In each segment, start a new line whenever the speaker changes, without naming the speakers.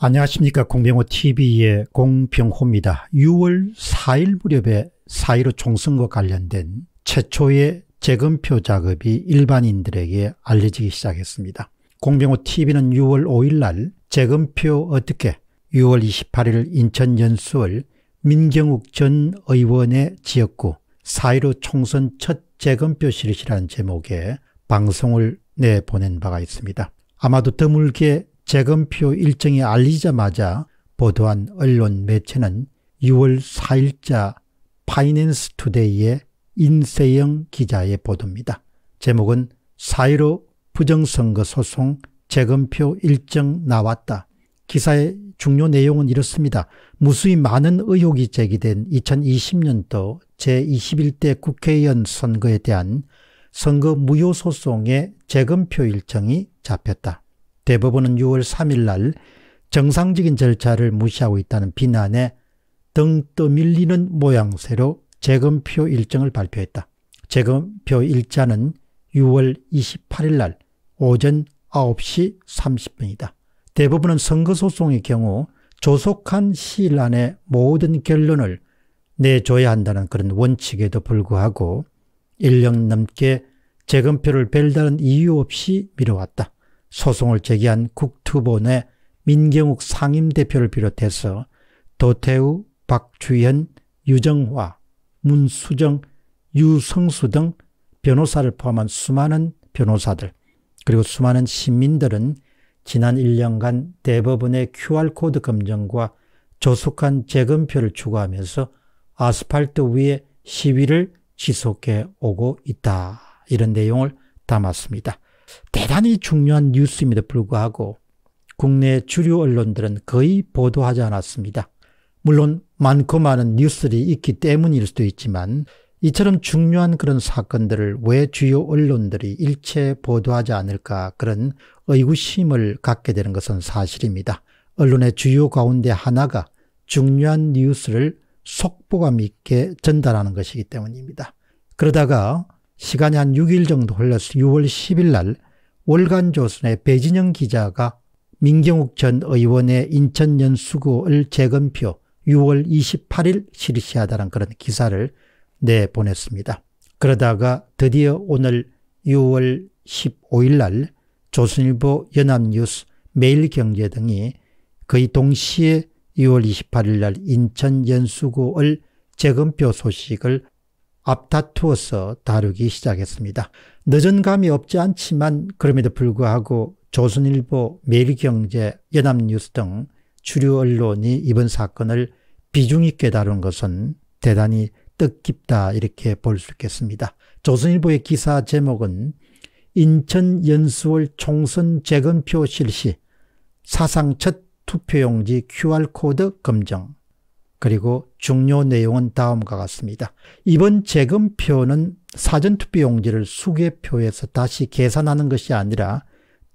안녕하십니까 공병호TV의 공병호입니다. 6월 4일 무렵에 4.15 총선과 관련된 최초의 재검표 작업이 일반인들에게 알려지기 시작했습니다. 공병호TV는 6월 5일날 재검표 어떻게 6월 28일 인천 연수월 민경욱 전 의원의 지역구 4.15 총선 첫 재검표 실시라는 제목의 방송을 내보낸 바가 있습니다. 아마도 드물게 재검표 일정이 알리자마자 보도한 언론 매체는 6월 4일자 파이낸스 투데이의 인세영 기자의 보도입니다. 제목은 4.15 부정선거 소송 재검표 일정 나왔다. 기사의 중요 내용은 이렇습니다. 무수히 많은 의혹이 제기된 2020년도 제21대 국회의원 선거에 대한 선거 무효 소송의 재검표 일정이 잡혔다. 대법원은 6월 3일 날 정상적인 절차를 무시하고 있다는 비난에 등 떠밀리는 모양새로 재검표 일정을 발표했다. 재검표 일자는 6월 28일 날 오전 9시 30분이다. 대부분은 선거소송의 경우 조속한 시일 안에 모든 결론을 내줘야 한다는 그런 원칙에도 불구하고 1년 넘게 재검표를 별다른 이유 없이 미뤄왔다. 소송을 제기한 국투본의 민경욱 상임대표를 비롯해서 도태우, 박주현, 유정화, 문수정, 유성수 등 변호사를 포함한 수많은 변호사들 그리고 수많은 시민들은 지난 1년간 대법원의 QR코드 검증과 조속한 재검표를 추구하면서 아스팔트 위에 시위를 지속해 오고 있다. 이런 내용을 담았습니다. 대단히 중요한 뉴스임에도 불구하고 국내 주류 언론들은 거의 보도하지 않았습니다. 물론 많고 많은 뉴스들이 있기 때문일 수도 있지만 이처럼 중요한 그런 사건들을 왜 주요 언론들이 일체 보도하지 않을까 그런 의구심을 갖게 되는 것은 사실입니다. 언론의 주요 가운데 하나가 중요한 뉴스를 속보감 있게 전달하는 것이기 때문입니다. 그러다가 시간이 한 6일 정도 흘렀서 6월 10일 날 월간조선의 배진영 기자가 민경욱 전 의원의 인천년 수구을 재검표 6월 28일 실시하다는 그런 기사를 내보냈습니다. 그러다가 드디어 오늘 6월 15일 날 조선일보 연합뉴스 매일경제 등이 거의 동시에 6월 28일 날 인천 연수구을 재검표 소식을 앞다투어서 다루기 시작했습니다. 늦은 감이 없지 않지만 그럼에도 불구하고 조선일보, 매일경제, 연합뉴스 등 주류 언론이 이번 사건을 비중 있게 다룬 것은 대단히 뜻깊다 이렇게 볼 수 있겠습니다. 조선일보의 기사 제목은 인천 연수월 총선 재검표 실시 사상 첫 투표용지 QR코드 검정 그리고 중요 내용은 다음과 같습니다. 이번 재검표는 사전투표용지를 수개표에서 다시 계산하는 것이 아니라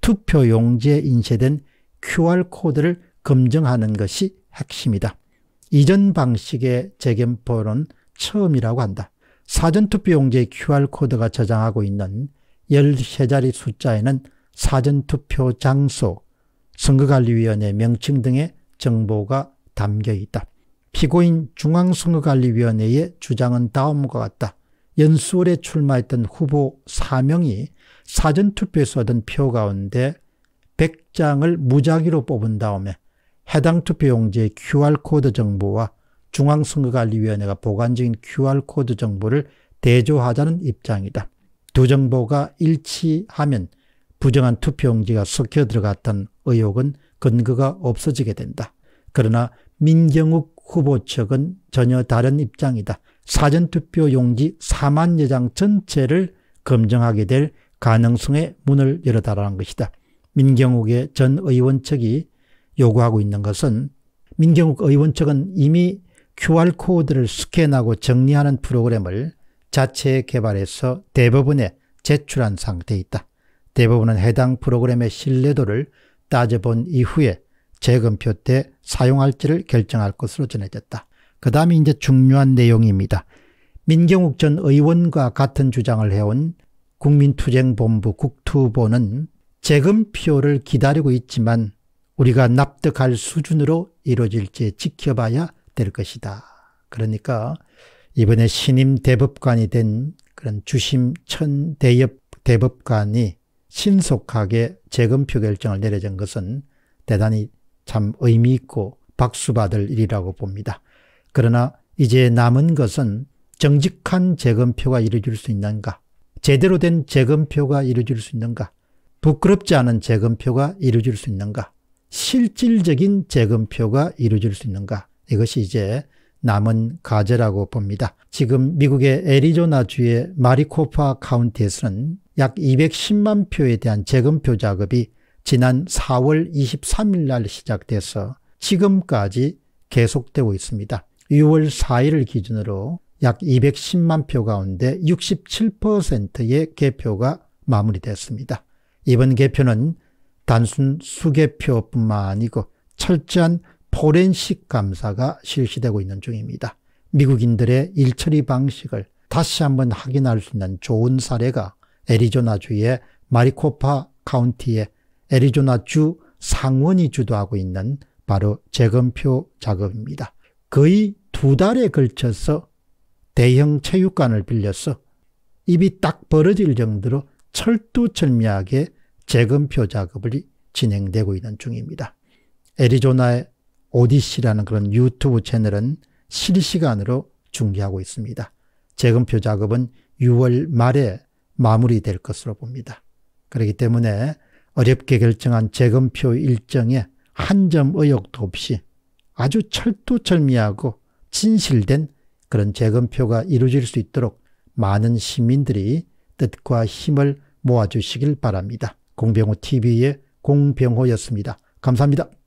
투표용지에 인쇄된 QR코드를 검증하는 것이 핵심이다. 이전 방식의 재검표는 처음이라고 한다. 사전투표용지의 QR코드가 저장하고 있는 13자리 숫자에는 사전투표 장소, 선거관리위원회 명칭 등의 정보가 담겨 있다. 피고인 중앙선거관리위원회의 주장은 다음과 같다. 연수월에 출마했던 후보 4명이 사전투표에서 얻은 표 가운데 100장을 무작위로 뽑은 다음에 해당 투표용지의 QR코드 정보와 중앙선거관리위원회가 보관 중인 QR코드 정보를 대조하자는 입장이다. 두 정보가 일치하면 부정한 투표용지가 섞여 들어갔던 의혹은 근거가 없어지게 된다. 그러나 민경욱 후보 측은 전혀 다른 입장이다. 사전투표 용지 4만여 장 전체를 검증하게 될 가능성의 문을 열어달라는 것이다. 민경욱의 전 의원 측이 요구하고 있는 것은 민경욱 의원 측은 이미 QR코드를 스캔하고 정리하는 프로그램을 자체 개발해서 대법원에 제출한 상태에 있다. 대법원은 해당 프로그램의 신뢰도를 따져본 이후에 재검표 때 사용할지를 결정할 것으로 전해졌다. 그 다음이 이제 중요한 내용입니다. 민경욱 전 의원과 같은 주장을 해온 국민투쟁본부 국투보는 재검표를 기다리고 있지만 우리가 납득할 수준으로 이루어질지 지켜봐야 될 것이다. 그러니까 이번에 신임 대법관이 된 그런 주심 천 대엽 대법관이 신속하게 재검표 결정을 내려준 것은 대단히 참 의미 있고 박수 받을 일이라고 봅니다. 그러나 이제 남은 것은 정직한 재검표가 이루어질 수 있는가? 제대로 된 재검표가 이루어질 수 있는가? 부끄럽지 않은 재검표가 이루어질 수 있는가? 실질적인 재검표가 이루어질 수 있는가? 이것이 이제 남은 과제라고 봅니다. 지금 미국의 애리조나주의 마리코파 카운티에서는 약 210만 표에 대한 재검표 작업이 지난 4월 23일 날 시작돼서 지금까지 계속되고 있습니다. 6월 4일을 기준으로 약 210만 표 가운데 67%의 개표가 마무리됐습니다. 이번 개표는 단순 수개표뿐만 아니고 철저한 포렌식 감사가 실시되고 있는 중입니다. 미국인들의 일처리 방식을 다시 한번 확인할 수 있는 좋은 사례가 애리조나주의 마리코파 카운티의 애리조나주 상원이 주도하고 있는 바로 재검표 작업입니다. 거의 두 달에 걸쳐서 대형 체육관을 빌려서 입이 딱 벌어질 정도로 철두철미하게 재검표 작업이 진행되고 있는 중입니다. 애리조나의 오디시라는 그런 유튜브 채널은 실시간으로 중계하고 있습니다. 재검표 작업은 6월 말에 마무리될 것으로 봅니다. 그렇기 때문에 어렵게 결정한 재검표 일정에 한 점 의혹도 없이 아주 철두철미하고 진실된 그런 재검표가 이루어질 수 있도록 많은 시민들이 뜻과 힘을 모아주시길 바랍니다. 공병호 TV의 공병호였습니다. 감사합니다.